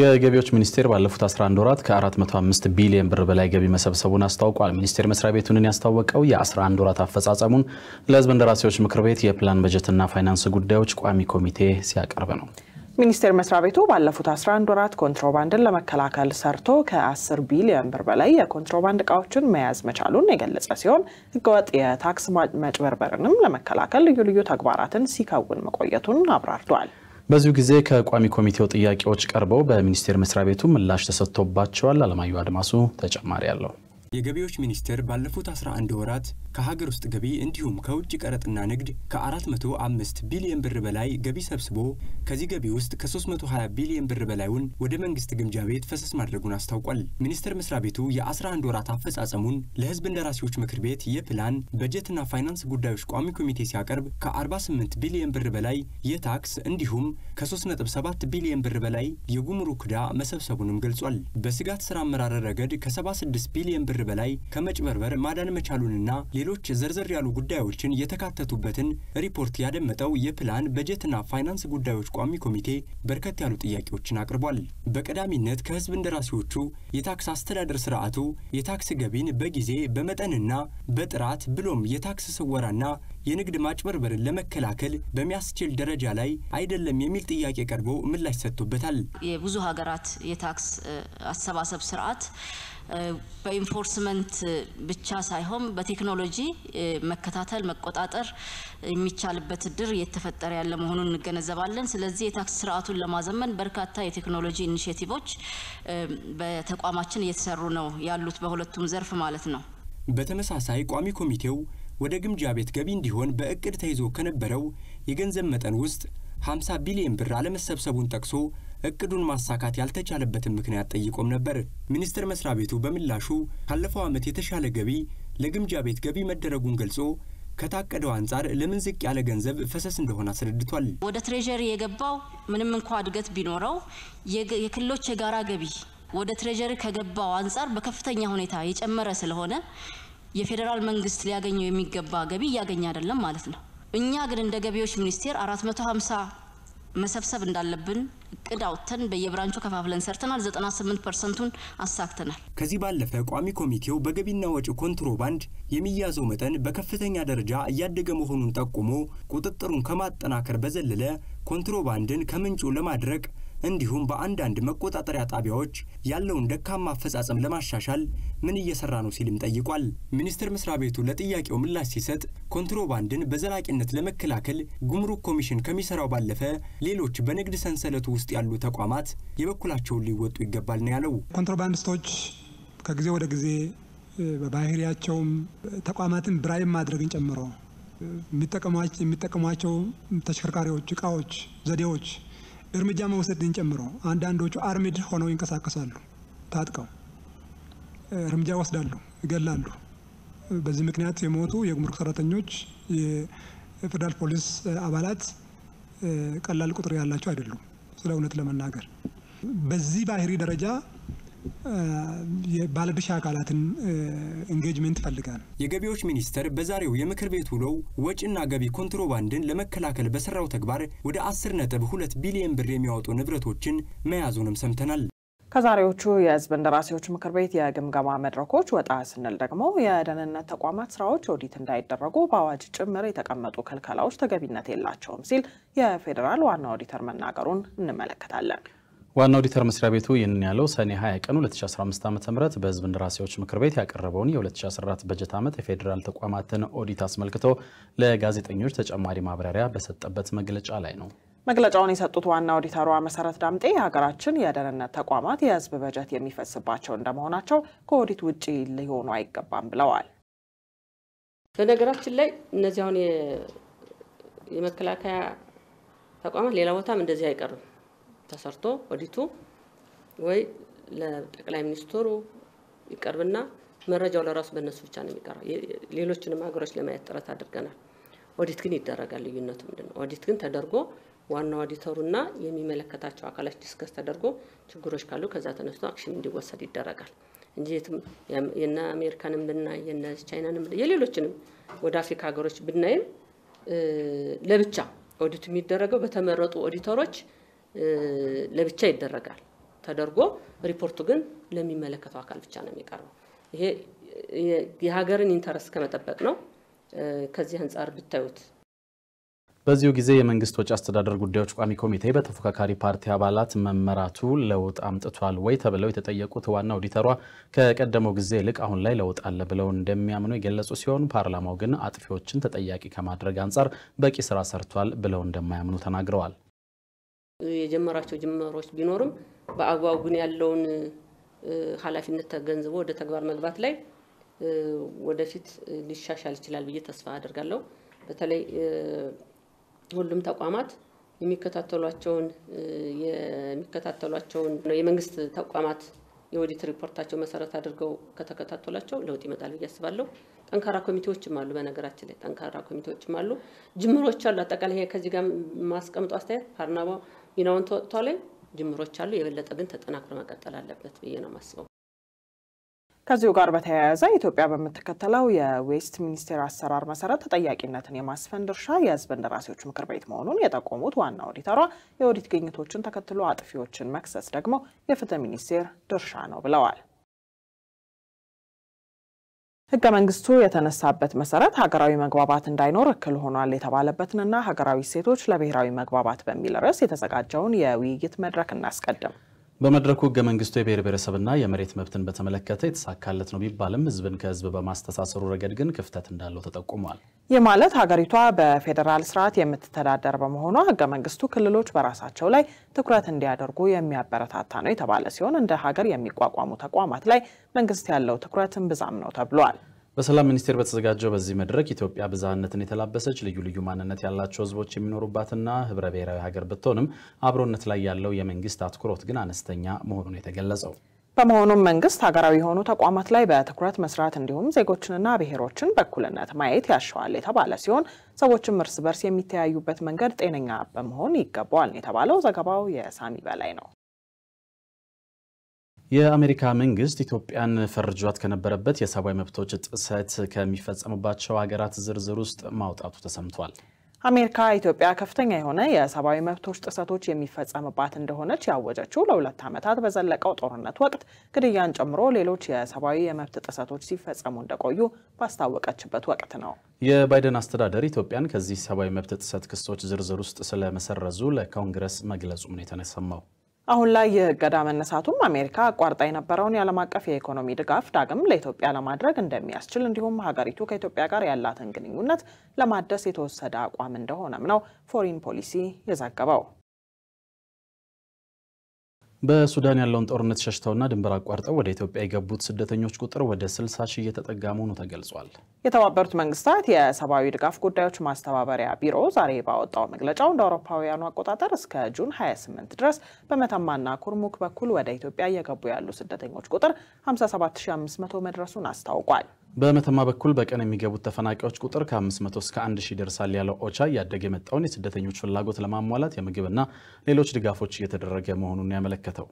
የገቢዎች ሚኒስቴር ባለፉት 11 ወራት ከ405 ቢሊዮን ብር በላይ ገቢ መሰብሰቡን አስታውቋል። ሚኒስቴር መስሪያ ቤቱንን ያስታወቀው የ11 ወራት አፈጻጸሙን ለሕዝብ እንደራሴዎች ምክር ቤት የፕላን በጀትና ፋይናንስ ጉዳዮች ቋሚ ኮሚቴ ሲያቀርብ ነው። ሚኒስቴር መስሪያ ቤቱ ባለፉት 11 ወራት ኮንትሮባንድን ለመከላከል ሰርቶ ከ10 ቢሊዮን ብር በላይ የኮንትሮባንድ እቃዎችን መያዝ መቻሉን የገለጸ ሲሆን ህገወጥ የታክስ መጭበርበርንም ለመከላከል ልዩ ልዩ ተግባራትን ሲከውን መቆየቱን አብራርቷል። በዚሁ ጊዜ ከቋሚ ኮሚቴው ጥያቄዎች ቀርበው በሚኒስቴር መስሪያ ቤቱ ምላሽ ተሰጥቶባቸዋል። አለማየሁ አድማሱ ተጨማሪ አለው። የገቢዎች ሚኒስቴር ባለፉት 11 ወራት ከሀገር ውስጥ ገቢ እንዲሁም ከውጭ ቀረጥና ንግድ ከ405 ቢሊዮን ብር በላይ ገቢ ሰብስቦ ከዚህ ገቢ ውስጥ ከ320 ቢሊዮን ብር በላዩን ወደ መንግስት ግምጃ ቤት ፈሰስ ማድረጉን አስታውቋል። ሚኒስቴር መስሪያ ቤቱ የ11 ወራት አፈጻጸሙን ለህዝብ እንደራሴዎች ምክር ቤት የፕላን በጀትና ፋይናንስ ጉዳዮች ቋሚ ኮሚቴ ሲያቀርብ ከ48 ቢሊዮን ብር በላይ የታክስ እንዲሁም ከ3.7 ቢሊዮን ብር በላይ የጉምሩክ ዕዳ መሰብሰቡንም ገልጿል። በስጋት ስራ አመራር ረገድ ከ76 ቢሊዮን ብር በላይ ከመጭበርበር ማዳን መቻሉንና ሌሎች ዘርዘር ያሉ ጉዳዮችን የተካተቱበትን ሪፖርት ያደመጠው የፕላን በጀትና ፋይናንስ ጉዳዮች ቋሚ ኮሚቴ በርከት ያሉ ጥያቄዎችን አቅርቧል። በቀዳሚነት ከህዝብ እንደራሴዎቹ የታክስ አስተዳደር ስርዓቱ የታክስ ገቢን በጊዜ በመጠንና በጥራት ብሎም የታክስ ስወራና የንግድ ማጭበርበርን ለመከላከል በሚያስችል ደረጃ ላይ አይደለም የሚል ጥያቄ ቀርቦ ምላሽ ሰጥቶበታል። የብዙ ሀገራት የታክስ አሰባሰብ ስርዓት በኢንፎርስመንት ብቻ ሳይሆን በቴክኖሎጂ መከታተል፣ መቆጣጠር የሚቻልበት እድር እየተፈጠረ ያለ መሆኑን እንገነዘባለን። ስለዚህ የታክስ ስርዓቱን ለማዘመን በርካታ የቴክኖሎጂ ኢኒሽቲቮች በተቋማችን እየተሰሩ ነው ያሉት በሁለቱም ዘርፍ ማለት ነው። በተመሳሳይ ቋሚ ኮሚቴው ወደ ግምጃ ቤት ገቢ እንዲሆን በእቅድ ተይዞ ከነበረው የገንዘብ መጠን ውስጥ 50 ቢሊዮን ብር አለመሰብሰቡን ጠቅሶ እቅዱን ማሳካት ያልተቻለበትን ምክንያት ጠይቆም ነበር። ሚኒስቴር መስሪያ ቤቱ በምላሹ ካለፈው ዓመት የተሻለ ገቢ ለግምጃ ቤት ገቢ መደረጉን ገልጾ ከታቀደው አንጻር ለምን ዝቅ ያለ ገንዘብ ፈሰስ እንደሆነ አስረድቷል። ወደ ትሬዠሪ የገባው ምንም እንኳ እድገት ቢኖረው የክልሎች የጋራ ገቢ ወደ ትሬዠሪ ከገባው አንጻር በከፍተኛ ሁኔታ የጨመረ ስለሆነ የፌዴራል መንግስት ሊያገኘው የሚገባ ገቢ እያገኘ አይደለም ማለት ነው። እኛ ግን እንደ ገቢዎች ሚኒስቴር 450 መሰብሰብ እንዳለብን እቅድ አውጥተን በየብራንቹ ከፋፍለን ሰርተናል። 98 ፐርሰንቱን አሳክተናል። ከዚህ ባለፈ ቋሚ ኮሚቴው በገቢና ወጪ ኮንትሮባንድ የሚያዘው መጠን በከፍተኛ ደረጃ እያደገ መሆኑን ጠቁሞ ቁጥጥሩን ከማጠናከር በዘለለ ኮንትሮባንድን ከምንጩ ለማድረግ እንዲሁም በአንዳንድ መቆጣጠሪያ ጣቢያዎች ያለውን ደካማ አፈጻጸም ለማሻሻል ምን እየሰራ ነው ሲልም ጠይቋል። ሚኒስቴር መስሪያ ቤቱ ለጥያቄው ምላሽ ሲሰጥ ኮንትሮባንድን በዘላቂነት ለመከላከል ጉምሩክ ኮሚሽን ከሚሰራው ባለፈ ሌሎች በንግድ ሰንሰለቱ ውስጥ ያሉ ተቋማት የበኩላቸውን ሊወጡ ይገባል ነው ያለው። ኮንትሮባንዲስቶች ከጊዜ ወደ ጊዜ በባህሪያቸውም ተቋማትን ብራይም ማድረግን ጨምሮ የሚጠቀሟቸው ተሽከርካሪዎች፣ እቃዎች፣ ዘዴዎች እርምጃ መውሰድን ጨምሮ አንዳንዶቹ አርሚድ ሆነው ይንቀሳቀሳሉ። ታጥቀው እርምጃ ወስዳሉ፣ ይገላሉ። በዚህ ምክንያት የሞቱ የጉምሩክ ሰራተኞች፣ የፌደራል ፖሊስ አባላት ቀላል ቁጥር ያላቸው አይደሉም። ስለ እውነት ለመናገር በዚህ ባህሪ ደረጃ ባለድርሻ አካላትን ኢንጌጅመንት ፈልጋል። የገቢዎች ሚኒስቴር በዛሬው የምክር ቤት ውሎው ወጪና ገቢ ኮንትሮባንድን ለመከላከል በሰራው ተግባር ወደ 10 2 ቢሊዮን ብር የሚያወጡ ንብረቶችን መያዙንም ሰምተናል። ከዛሬዎቹ የህዝብ እንደራሴዎች ምክር ቤት የግምገማ መድረኮች ወጣ ስንል ደግሞ የደህንነት ተቋማት ስራዎች ኦዲት እንዳይደረጉ በአዋጅ ጭምር የተቀመጡ ክልከላዎች ተገቢነት የላቸውም ሲል የፌዴራል ዋና ኦዲተር መናገሩን እንመለከታለን። ዋና ኦዲተር መስሪያ ቤቱ ይህንን ያለው ሰኔ 20 ቀን 2015 ዓ ም በህዝብ እንደራሴዎች ምክር ቤት ያቀረበውን የ2014 በጀት ዓመት የፌዴራል ተቋማትን ኦዲት አስመልክቶ ለጋዜጠኞች ተጨማሪ ማብራሪያ በሰጠበት መግለጫ ላይ ነው። መግለጫውን የሰጡት ዋና ኦዲተሯ መሰረት ዳምጤ የሀገራችን የደህንነት ተቋማት የህዝብ በጀት የሚፈስባቸው እንደመሆናቸው ከኦዲት ውጭ ሊሆኑ አይገባም ብለዋል። በነገራችን ላይ እነዚህ አሁን የመከላከያ ተቋማት ሌላ ቦታም እንደዚህ አይቀርም ተሰርቶ ኦዲቱ ወይ ለጠቅላይ ሚኒስትሩ ይቀርብና መረጃው ለራሱ በእነሱ ብቻ ነው የሚቀረው። ሌሎችንም ሀገሮች ለማየት ጥረት አድርገናል። ኦዲት ግን ይደረጋል። ልዩነቱ ምንድን ነው? ኦዲት ግን ተደርጎ ዋና ኦዲተሩና የሚመለከታቸው አካላት ዲስከስ ተደርጎ ችግሮች ካሉ ከዛ ተነስቶ አክሽን እንዲወሰድ ይደረጋል እንጂ የነ አሜሪካንም ብናይ የነ ቻይናንም የሌሎችንም ወደ አፍሪካ ሀገሮች ብናይም ለብቻ ኦዲቱ የሚደረገው በተመረጡ ኦዲተሮች ለብቻ ይደረጋል ተደርጎ ሪፖርቱ ግን ለሚመለከተው አካል ብቻ ነው የሚቀርበው። ይሄ የሀገርን ኢንተረስት ከመጠበቅ ነው። ከዚህ አንጻር ብታዩት በዚሁ ጊዜ የመንግስት ወጪ አስተዳደር ጉዳዮች ቋሚ ኮሚቴ በተፎካካሪ ፓርቲ አባላት መመራቱ ለውጥ አምጥቷል ወይ ተብለው የተጠየቁት ዋና ኦዲተሯ ከቀደመው ጊዜ ይልቅ አሁን ላይ ለውጥ አለ ብለው እንደሚያምኑ የገለጹ ሲሆን ፓርላማው ግን አጥፊዎችን ተጠያቂ ከማድረግ አንጻር በቂ ስራ ሰርቷል ብለው እንደማያምኑ ተናግረዋል። የጀመራቸው ጅምሮች ቢኖርም በአግባቡ ግን ያለውን ኃላፊነት ተገንዝቦ ወደ ተግባር መግባት ላይ ወደፊት ሊሻሻል ይችላል ብዬ ተስፋ አደርጋለሁ። በተለይ ሁሉም ተቋማት የሚከታተሏቸውን የሚከታተሏቸውን የመንግስት ተቋማት የኦዲት ሪፖርታቸው መሰረት አድርገው ከተከታተሏቸው ለውጥ ይመጣል ብዬ አስባለሁ። ጠንካራ ኮሚቴዎችም አሉ። በነገራችን ላይ ጠንካራ ኮሚቴዎችም አሉ፣ ጅምሮች አሉ። አጠቃላይ ከዚህ ጋር ማስቀምጡ አስተያየት ፓርላማው ሚናውን ተወጥቷል፣ ጅምሮች አሉ። የበለጠ ግን ተጠናክሮ መቀጠል አለበት ብዬ ነው የማስበው። ከዚሁ ጋር በተያያዘ ኢትዮጵያ በምትከተለው የዌስት ሚኒስቴር አሰራር መሰረት ተጠያቂነትን የማስፈን ድርሻ የህዝብ እንደራሴዎች ምክር ቤት መሆኑን የጠቆሙት ዋና ኦዲተሯ የኦዲት ግኝቶችን ተከትሎ አጥፊዎችን መክሰስ ደግሞ የፍትህ ሚኒስቴር ድርሻ ነው ብለዋል። ህገ መንግስቱ የተነሳበት መሰረት ሀገራዊ መግባባት እንዳይኖር እክል ሆኗል የተባለበትንና ሀገራዊ ሴቶች ለብሔራዊ መግባባት በሚል ርዕስ የተዘጋጀውን የውይይት መድረክ እናስቀድም። በመድረኩ ህገ መንግስቱ የብሔር ብሔረሰብና የመሬት መብትን በተመለከተ የተሳካለት ነው ቢባልም ህዝብን ከህዝብ በማስተሳሰሩ ረገድ ግን ክፍተት እንዳለው ተጠቁሟል። ይህ ማለት ሀገሪቷ በፌዴራል ስርዓት የምትተዳደር በመሆኗ ህገ መንግስቱ ክልሎች በራሳቸው ላይ ትኩረት እንዲያደርጉ የሚያበረታታ ነው የተባለ ሲሆን እንደ ሀገር የሚቋቋሙ ተቋማት ላይ መንግስት ያለው ትኩረት እምብዛም ነው ተብሏል። በሰላም ሚኒስቴር በተዘጋጀው በዚህ መድረክ ኢትዮጵያ ብዝሃነትን የተላበሰች ልዩ ልዩ ማንነት ያላቸው ሕዝቦች የሚኖሩባትና ህብረ ብሔራዊ ሀገር ብትሆንም አብሮነት ላይ ያለው የመንግስት አትኩሮት ግን አነስተኛ መሆኑን የተገለጸው። በመሆኑም መንግስት ሀገራዊ የሆኑ ተቋማት ላይ በትኩረት መስራት እንዲሁም ዜጎችንና ብሔሮችን በእኩልነት ማየት ያሻዋል የተባለ ሲሆን ሰዎችም እርስ በርስ የሚተያዩበት መንገድ ጤነኛ በመሆን ይገባዋል የተባለው። ዘገባው የሳሚ በላይ ነው። የአሜሪካ መንግስት ኢትዮጵያን ፈርጇት ከነበረበት የሰብአዊ መብቶች ጥሰት ከሚፈጸምባቸው ሀገራት ዝርዝር ውስጥ ማውጣቱ ተሰምቷል። አሜሪካ ኢትዮጵያ ከፍተኛ የሆነ የሰብአዊ መብቶች ጥሰቶች የሚፈጸምባት እንደሆነች ያወጀችው ለሁለት ዓመታት በዘለቀው ጦርነት ወቅት ግድያን ጨምሮ ሌሎች የሰብአዊ የመብት ጥሰቶች ሲፈጸሙ እንደቆዩ ባስታወቀችበት ወቅት ነው። የባይደን አስተዳደር ኢትዮጵያን ከዚህ ሰብአዊ መብት ጥሰት ክሶች ዝርዝር ውስጥ ስለመሰረዙ ለኮንግረስ መግለጹም ነው የተሰማው። አሁን ላይ የእገዳ መነሳቱም አሜሪካ አቋርጣ የነበረውን የዓለም አቀፍ የኢኮኖሚ ድጋፍ ዳግም ለኢትዮጵያ ለማድረግ እንደሚያስችል እንዲሁም ሀገሪቱ ከኢትዮጵያ ጋር ያላትን ግንኙነት ለማደስ የተወሰደ አቋም እንደሆነም ነው ፎሪን ፖሊሲ የዘገበው። በሱዳን ያለውን ጦርነት ሸሽተውና ድንበር አቋርጠው ወደ ኢትዮጵያ የገቡት ስደተኞች ቁጥር ወደ 60 ሺህ እየተጠጋ መሆኑ ተገልጿል። የተባበሩት መንግስታት የሰብአዊ ድጋፍ ጉዳዮች ማስተባበሪያ ቢሮ ዛሬ ባወጣው መግለጫው እንደ አውሮፓውያኑ አቆጣጠር እስከ ጁን 28 ድረስ በመተማና ኩርሙክ በኩል ወደ ኢትዮጵያ እየገቡ ያሉ ስደተኞች ቁጥር 57500 መድረሱን አስታውቋል። በመተማ በኩል በቀን የሚገቡት ተፈናቃዮች ቁጥር ከ500 እስከ 1000 ይደርሳል ያለው ኦቻ እያደገ የመጣውን የስደተኞች ፍላጎት ለማሟላት የምግብና ሌሎች ድጋፎች እየተደረገ መሆኑን ያመለከተው